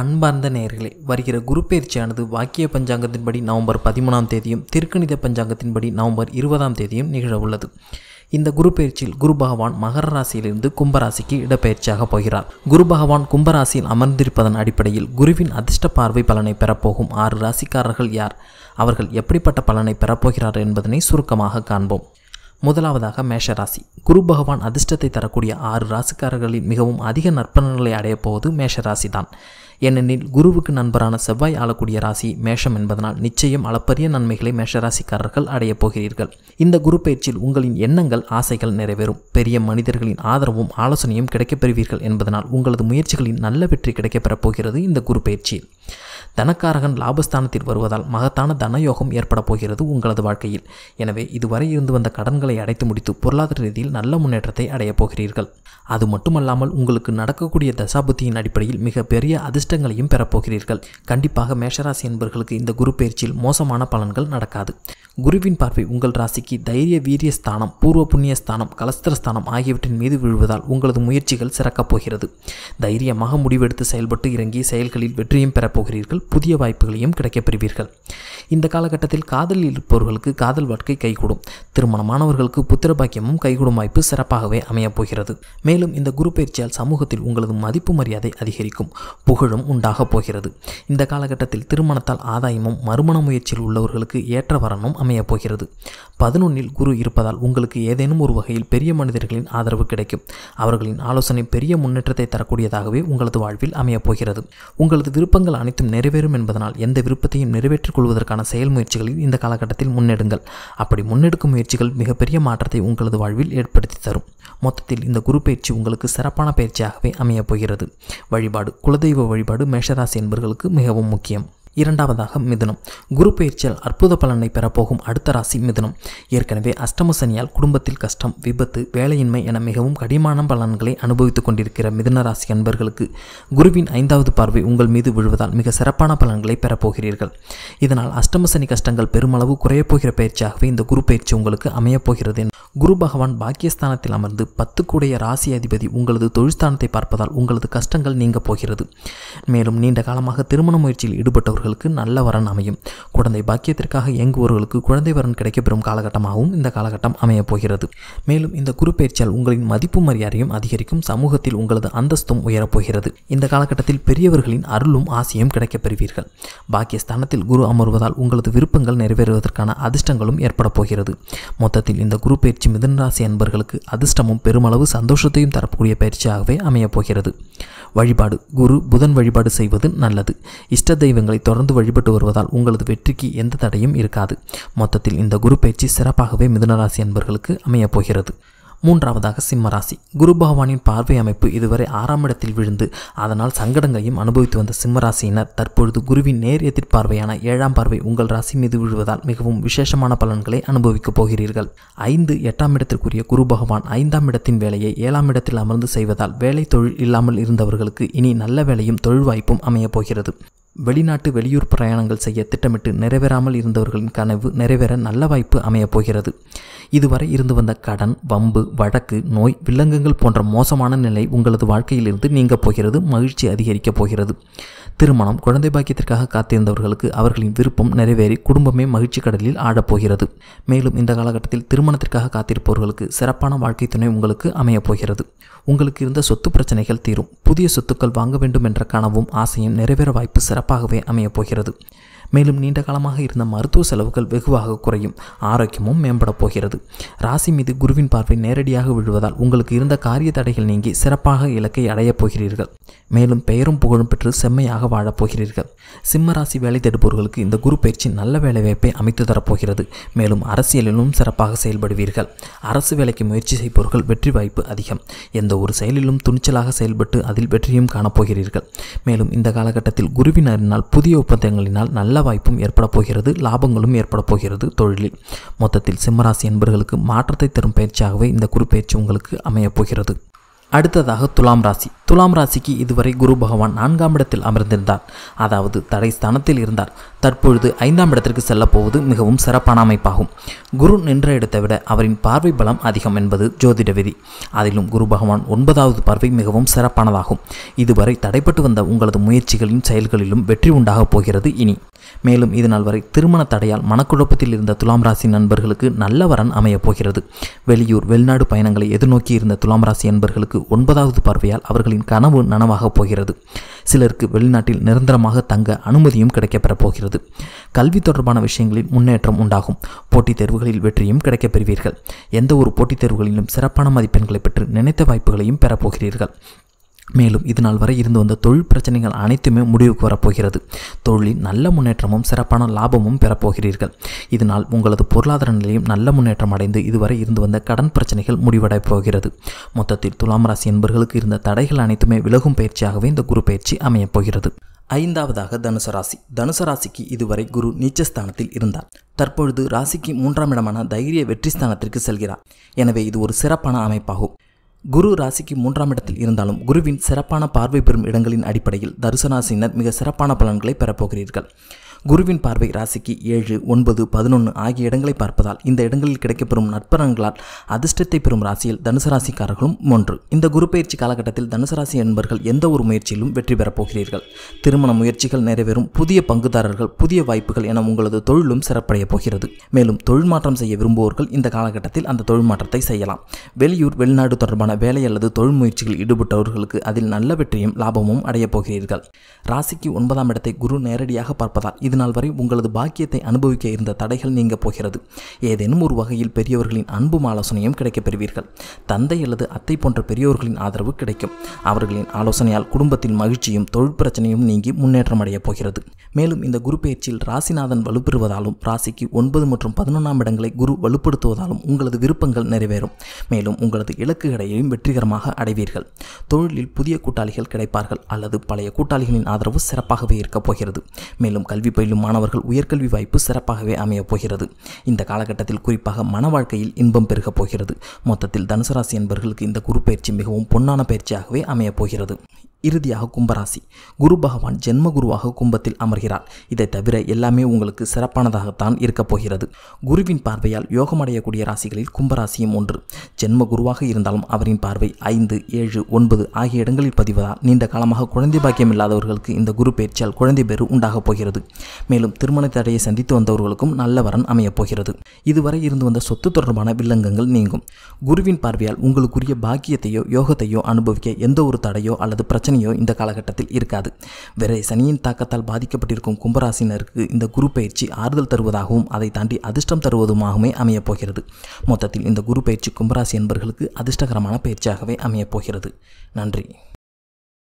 அன்பார்ந்த நேர்களே வருகிற குரு பயிற்சியானது வாக்கிய பஞ்சாங்கத்தின்படி நவம்பர் பதிமூணாம் தேதியும் திருக்கணித பஞ்சாங்கத்தின்படி நவம்பர் இருபதாம் தேதியும் நிகழ உள்ளது இந்த குரு பயிற்சியில் குரு பகவான் மகர ராசியிலிருந்து கும்பராசிக்கு இடப்பெயர்ச்சியாக போகிறார் குரு பகவான் கும்பராசியில் அமர்ந்திருப்பதன் அடிப்படையில் குருவின் அதிர்ஷ்ட பார்வை பலனை பெறப்போகும் ஆறு ராசிக்காரர்கள் யார் அவர்கள் எப்படிப்பட்ட பலனை பெறப்போகிறார் என்பதனை சுருக்கமாக காண்போம் முதலாவதாக மேஷராசி குரு பகவான் அதிர்ஷ்டத்தை தரக்கூடிய ஆறு ராசிக்காரர்களில் மிகவும் அதிக நற்பலன்களை அடையப் போவது மேஷராசி தான் ஏனெனில் குருவுக்கு நண்பரான செவ்வாய் ஆளக்கூடிய ராசி மேஷம் என்பதனால் நிச்சயம் அளப்பரிய நன்மைகளை மேஷராசிக்காரர்கள் அடையப் போகிறீர்கள் இந்த குரு பயிற்சியில் உங்களின் எண்ணங்கள் ஆசைகள் நிறைவேறும் பெரிய மனிதர்களின் ஆதரவும் ஆலோசனையும் கிடைக்கப்பெறுவீர்கள் என்பதனால் உங்களது முயற்சிகளின் நல்ல வெற்றி கிடைக்கப்பெறப் போகிறது இந்த குரு பயிற்சியில் தனக்காரகன் லாபஸ்தானத்தில் வருவதால் மகத்தான தனயோகம் ஏற்பட போகிறது உங்களது வாழ்க்கையில் எனவே இதுவரை இருந்து வந்த கடன்களை அடைத்து முடித்து பொருளாதார ரீதியில் நல்ல முன்னேற்றத்தை அடையப் போகிறீர்கள் அது மட்டுமல்லாமல் உங்களுக்கு நடக்கக்கூடிய தசாபுத்தியின் அடிப்படையில் மிக பெரிய அதிர்ஷ்டங்களையும் பெறப்போகிறீர்கள் கண்டிப்பாக மேஷராசி என்பவர்களுக்கு இந்த குரு பயிற்சியில் மோசமான பலன்கள் நடக்காது குருவின் பார்வை உங்கள் ராசிக்கு தைரிய வீரிய ஸ்தானம் பூர்வ புண்ணிய ஸ்தானம் கலஸ்தர ஸ்தானம் ஆகியவற்றின் மீது விழுவதால் உங்களது முயற்சிகள் சிறக்கப் போகிறது தைரியமாக முடிவெடுத்து செயல்பட்டு இறங்கி செயல்களில் வெற்றியும் பெறப்போகிறீர்கள் புதிய வாய்ப்புகளையும் கிடைக்கப் பெறுவீர்கள் இந்த காலகட்டத்தில் காதலில் இருப்பவர்களுக்கு காதல் வாழ்க்கை கைகூடும் திருமணமானவர்களுக்கு புத்திரபாக்கியமும் கைகூடும் வாய்ப்பு சிறப்பாகவே அமையப் போகிறது மேலும் இந்த குரு பயிற்சியால் சமூகத்தில் உங்களது மதிப்பு மரியாதை அதிகரிக்கும் புகழும் உண்டாகப் போகிறது இந்த காலகட்டத்தில் திருமணத்தால் ஆதாயமும் மறுமண முயற்சியில் உள்ளவர்களுக்கு ஏற்ற வரணும் அமையப் போகிறது பதினொன்னில் குரு இருப்பதால் உங்களுக்கு ஏதேனும் ஒரு வகையில் பெரிய மனிதர்களின் ஆதரவு கிடைக்கும் அவர்களின் ஆலோசனை பெரிய முன்னேற்றத்தை தரக்கூடியதாகவே உங்களது வாழ்வில் அமையப் போகிறது உங்களது விருப்பங்கள் அனைத்தும் நிறைவேறும் என்பதனால் எந்த விருப்பத்தையும் நிறைவேற்றிக் கொள்வதற்கான செயல் முயற்சிகளில் இந்த காலகட்டத்தில் முன்னெடுங்கள் அப்படி முன்னெடுக்கும் முயற்சிகள் மிகப்பெரிய மாற்றத்தை உங்களது வாழ்வில் ஏற்படுத்தி தரும் மொத்தத்தில் இந்த குரு பயிற்சி உங்களுக்கு சிறப்பான பயிற்சியாகவே அமையப் போகிறது வழிபாடு குலதெய்வ வழிபாடு மேஷராசி என்பவர்களுக்கு மிகவும் முக்கியம் இரண்டாவதாக மிதுனம் குரு பயிற்சியால் அற்புத பலனை பெறப்போகும் அடுத்த ராசி மிதுனம் ஏற்கனவே அஷ்டம சனியால் குடும்பத்தில் கஷ்டம் விபத்து வேலையின்மை என மிகவும் கடிமான பலன்களை அனுபவித்துக் கொண்டிருக்கிற மிதுன ராசி அன்பர்களுக்கு குருவின் ஐந்தாவது பார்வை உங்கள் மீது விழுவதால் மிக சிறப்பான பலன்களை பெறப்போகிறீர்கள் இதனால் அஷ்டம சனி கஷ்டங்கள் பெருமளவு குறையப்போகிற பயிற்சியாகவே இந்த குரு பயிற்சி உங்களுக்கு அமையப்போகிறது குரு பகவான் பாக்கியஸ்தானத்தில் அமர்ந்து பத்து கூடிய ராசி அதிபதி உங்களது தொழிற்ஸ்தானத்தை பார்ப்பதால் உங்களது கஷ்டங்கள் நீங்க போகிறது மேலும் நீண்ட காலமாக திருமண முயற்சியில் ஈடுபட்டவர்கள் இயங்குபவர்களுக்கு நல்ல வரன் அமையும் குழந்தை பாக்கியத்திற்காக இயங்குபவர்களுக்கு குழந்தை வரன் கிடைக்கப்பெறும் காலகட்டமாகவும் இந்த காலகட்டம் அமையப் போகிறது மேலும் இந்த குறுப்பெயர்ச்சியால் உங்களின் மதிப்பு மரியாதையும் அதிகரிக்கும் சமூகத்தில் உங்களது அந்தஸ்தும் உயரப்போகிறது இந்த காலகட்டத்தில் பெரியவர்களின் அருளும் ஆசையும் கிடைக்கப்பெறுவீர்கள் பாக்கியஸ்தானத்தில் குரு அமர்வதால் உங்களது விருப்பங்கள் நிறைவேறுவதற்கான அதிர்ஷ்டங்களும் ஏற்படப் போகிறது மொத்தத்தில் இந்த குரு பயிற்சி மிதனராசி அன்பர்களுக்கு அதிர்ஷ்டமும் பெருமளவு சந்தோஷத்தையும் தரக்கூடிய பயிற்சியாகவே அமையப் போகிறது வழிபாடு குரு புதன் வழிபாடு செய்வது நல்லது இஷ்ட தெய்வங்களை தொடர்ந்து தொடர்ந்து வழிபட்டு வருவதால் உங்களது வெற்றிக்கு எந்த தடையும் இருக்காது மொத்தத்தில் இந்த குரு பயிற்சி சிறப்பாகவே மிதுனராசி அன்பர்களுக்கு அமையப் போகிறது மூன்றாவதாக சிம்மராசி குரு பகவானின் பார்வை அமைப்பு இதுவரை ஆறாம் இடத்தில் விழுந்து அதனால் சங்கடங்களையும் அனுபவித்து வந்த சிம்மராசியினர் தற்பொழுது குருவின் நேர் எதிர்பார்வையான ஏழாம் பார்வை உங்கள் ராசி மீது விழுவதால் மிகவும் விசேஷமான பலன்களை அனுபவிக்கப் போகிறீர்கள் ஐந்து எட்டாம் இடத்திற்குரிய குரு பகவான் ஐந்தாம் இடத்தின் வேலையை ஏழாம் இடத்தில் அமர்ந்து செய்வதால் வேலை தொழில் இல்லாமல் இருந்தவர்களுக்கு இனி நல்ல வேலையும் தொழில் வாய்ப்பும் அமையப் போகிறது வெளிநாட்டு வெளியூர் பிரயாணங்கள் செய்ய திட்டமிட்டு நிறைவேறாமல் இருந்தவர்களின் கனவு நிறைவேற நல்ல வாய்ப்பு அமையப் போகிறது இதுவரை இருந்து வந்த கடன் வம்பு வழக்கு நோய் வில்லங்கங்கள் போன்ற மோசமான நிலை உங்களது வாழ்க்கையிலிருந்து நீங்கப் போகிறது மகிழ்ச்சி அதிகரிக்கப் போகிறது திருமணம் குழந்தை பாக்கியத்திற்காக காத்திருந்தவர்களுக்கு அவர்களின் விருப்பம் நிறைவேறி குடும்பமே மகிழ்ச்சி கடலில் ஆடப்போகிறது மேலும் இந்த காலகட்டத்தில் திருமணத்திற்காக காத்திருப்பவர்களுக்கு சிறப்பான வாழ்க்கை துணை உங்களுக்கு அமையப் போகிறது உங்களுக்கு இருந்த சொத்து பிரச்சனைகள் தீரும் புதிய சொத்துக்கள் வாங்க வேண்டும் என்ற கனவும் ஆசையும் நிறைவேற வாய்ப்பு சிறப்பு சிறப்பாகவே அமையப் போகிறது மேலும் நீண்ட காலமாக இருந்த மருத்துவ செலவுகள் வெகுவாக குறையும் ஆரோக்கியமும் மேம்படப் போகிறது ராசி மீது குருவின் பார்வை நேரடியாக விழுவதால் உங்களுக்கு இருந்த காரிய தடைகள் நீங்கி சிறப்பாக இலக்கை அடையப் போகிறீர்கள் மேலும் பெயரும் புகழும் பெற்று செம்மையாக வாழப் போகிறீர்கள் சிம்ம ராசி வேலை தடுப்பவர்களுக்கு இந்த குரு பயிற்சி நல்ல வேலைவாய்ப்பை அமைத்து தரப்போகிறது மேலும் அரசியலிலும் சிறப்பாக செயல்படுவீர்கள் அரசு வேலைக்கு முயற்சி செய்பவர்கள் வெற்றி வாய்ப்பு அதிகம் எந்த ஒரு செயலிலும் துணிச்சலாக செயல்பட்டு அதில் வெற்றியும் காணப்போகிறீர்கள் மேலும் இந்த காலகட்டத்தில் குருவினரினால் புதிய ஒப்பந்தங்களினால் நல்ல நல்ல வாய்ப்பும் ஏற்பட போகிறது லாபங்களும் ஏற்பட போகிறது தொழிலில் மொத்தத்தில் சிம்மராசி என்பர்களுக்கு மாற்றத்தை தரும் பயிற்சியாகவே இந்த குறிப்பெயர்ச்சி உங்களுக்கு அமையப் போகிறது அடுத்ததாக துலாம் ராசி துலாம் ராசிக்கு இதுவரை குரு பகவான் நான்காம் இடத்தில் அமர்ந்திருந்தார் அதாவது தடை ஸ்தானத்தில் இருந்தார் தற்பொழுது ஐந்தாம் இடத்திற்கு செல்லப்போவது மிகவும் சிறப்பான அமைப்பாகும் குரு நின்ற இடத்தை விட அவரின் பார்வை பலம் அதிகம் என்பது ஜோதிட விதி அதிலும் குரு பகவான் ஒன்பதாவது பார்வை மிகவும் சிறப்பானதாகும் இதுவரை தடைப்பட்டு வந்த உங்களது முயற்சிகளின் செயல்களிலும் வெற்றி உண்டாகப் போகிறது இனி மேலும் இதுநாள் வரை திருமண தடையால் மனக்குழப்பத்தில் இருந்த துலாம் ராசி நண்பர்களுக்கு நல்ல வரன் அமையப் போகிறது வெளியூர் வெளிநாடு பயணங்களை எதிர்நோக்கி இருந்த துலாம் ராசி நண்பர்களுக்கு ஒன்பதாவது பார்வையால் அவர்களின் கனவு நனவாகப் போகிறது சிலருக்கு வெளிநாட்டில் நிரந்தரமாக தங்க அனுமதியும் கிடைக்கப்பெறப் போகிறது கல்வி தொடர்பான விஷயங்களில் முன்னேற்றம் உண்டாகும் போட்டித் தேர்வுகளில் வெற்றியும் கிடைக்கப் பெறுவீர்கள் எந்த ஒரு போட்டித் தேர்வுகளிலும் சிறப்பான மதிப்பெண்களை பெற்று நினைத்த வாய்ப்புகளையும் பெறப்போகிறீர்கள் மேலும் இதுநாள் வரை இருந்து வந்த தொழில் பிரச்சனைகள் அனைத்துமே முடிவுக்கு வரப்போகிறது தொழிலில் நல்ல முன்னேற்றமும் சிறப்பான லாபமும் பெறப்போகிறீர்கள் இதனால் உங்களது பொருளாதார நிலையும் நல்ல முன்னேற்றம் அடைந்து இதுவரை இருந்து வந்த கடன் பிரச்சனைகள் முடிவடையப் போகிறது மொத்தத்தில் துலாம் ராசி என்பர்களுக்கு இருந்த தடைகள் அனைத்துமே விலகும் பயிற்சியாகவே இந்த குரு பயிற்சி அமையப் போகிறது ஐந்தாவதாக தனுசு ராசி தனுசு ராசிக்கு இதுவரை குரு நீச்சஸ்தானத்தில் இருந்தார் தற்பொழுது ராசிக்கு மூன்றாம் இடமான தைரிய வெற்றி ஸ்தானத்திற்கு செல்கிறார் எனவே இது ஒரு சிறப்பான அமைப்பாகும் குரு ராசிக்கு மூன்றாம் இடத்தில் இருந்தாலும் குருவின் சிறப்பான பார்வை பெறும் இடங்களின் அடிப்படையில் தரிசனாசினர் மிக சிறப்பான பலன்களை பெறப்போகிறீர்கள் குருவின் பார்வை ராசிக்கு ஏழு ஒன்பது பதினொன்று ஆகிய இடங்களை பார்ப்பதால் இந்த இடங்களில் கிடைக்கப்பெறும் நட்பலன்களால் அதிர்ஷ்டத்தை பெறும் ராசியில் தனுசு ராசிக்காரர்களும் ஒன்று இந்த குரு பயிற்சி காலகட்டத்தில் தனுசு ராசி என்பர்கள் எந்த ஒரு முயற்சியிலும் வெற்றி பெறப் போகிறீர்கள் திருமண முயற்சிகள் நிறைவேறும் புதிய பங்குதாரர்கள் புதிய வாய்ப்புகள் என உங்களது தொழிலும் சிறப்படைய போகிறது மேலும் தொழில் மாற்றம் செய்ய விரும்புவோர்கள் இந்த காலகட்டத்தில் அந்த தொழில் மாற்றத்தை செய்யலாம் வெளியூர் வெளிநாடு தொடர்பான வேலை அல்லது தொழில் முயற்சிகள் ஈடுபட்டவர்களுக்கு அதில் நல்ல வெற்றியும் லாபமும் அடையப் போகிறீர்கள் ராசிக்கு ஒன்பதாம் இடத்தை குரு நேரடியாக பார்ப்பதால் இது இது நாள் வரை உங்களது பாக்கியத்தை அனுபவிக்க இருந்த தடைகள் நீங்க போகிறது ஏதேனும் ஒரு வகையில் பெரியவர்களின் அன்பும் ஆலோசனையும் கிடைக்கப் பெறுவீர்கள் தந்தை அல்லது அத்தை போன்ற பெரியவர்களின் ஆதரவு கிடைக்கும் அவர்களின் ஆலோசனையால் குடும்பத்தின் மகிழ்ச்சியும் தொழில் பிரச்சனையும் நீங்கி முன்னேற்றம் அடையப் போகிறது மேலும் இந்த குரு பயிற்சியில் ராசிநாதன் வலுப்பெறுவதாலும் ராசிக்கு ஒன்பது மற்றும் பதினொன்றாம் இடங்களை குரு வலுப்படுத்துவதாலும் உங்களது விருப்பங்கள் நிறைவேறும் மேலும் உங்களது இலக்குகளையும் வெற்றிகரமாக அடைவீர்கள் தொழிலில் புதிய கூட்டாளிகள் கிடைப்பார்கள் அல்லது பழைய கூட்டாளிகளின் ஆதரவு சிறப்பாகவே இருக்கப் போகிறது மேலும் கல்வி பயிற்சி பயிலும் மாணவர்கள் உயர்கல்வி வாய்ப்பு சிறப்பாகவே அமையப் போகிறது இந்த காலகட்டத்தில் குறிப்பாக மன வாழ்க்கையில் இன்பம் பெருகப் போகிறது மொத்தத்தில் தனுசராசி என்பவர்களுக்கு இந்த குரு பயிற்சி மிகவும் பொன்னான பயிற்சியாகவே அமையப் போகிறது இறுதியாக கும்பராசி குரு பகவான் ஜென்மகுருவாக கும்பத்தில் அமர்கிறார் இதை தவிர எல்லாமே உங்களுக்கு சிறப்பானதாகத்தான் இருக்கப் போகிறது குருவின் பார்வையால் யோகமடையக்கூடிய ராசிகளில் கும்பராசியும் ஒன்று ஜென்ம குருவாக இருந்தாலும் அவரின் பார்வை ஐந்து ஏழு ஒன்பது ஆகிய இடங்களில் பதிவதால் நீண்ட காலமாக குழந்தை பாக்கியம் இல்லாதவர்களுக்கு இந்த குரு பயிற்சியால் குழந்தை பேறு உண்டாகப் போகிறது மேலும் திருமண தடையை சந்தித்து வந்தவர்களுக்கும் நல்ல வரன் அமையப் போகிறது இதுவரை இருந்து வந்த சொத்து தொடர்பான வில்லங்கங்கள் நீங்கும் குருவின் பார்வையால் உங்களுக்குரிய பாக்கியத்தையோ யோகத்தையோ அனுபவிக்க எந்த ஒரு தடையோ அல்லது பிரச்சனை பிரச்சனையோ இந்த காலகட்டத்தில் இருக்காது வேற சனியின் தாக்கத்தால் பாதிக்கப்பட்டிருக்கும் கும்பராசினருக்கு இந்த குரு பயிற்சி ஆறுதல் தருவதாகவும் அதை தாண்டி அதிர்ஷ்டம் தருவதுமாகவுமே அமையப் போகிறது மொத்தத்தில் இந்த குரு பயிற்சி கும்பராசி என்பர்களுக்கு அதிர்ஷ்டகரமான பயிற்சியாகவே அமையப் போகிறது நன்றி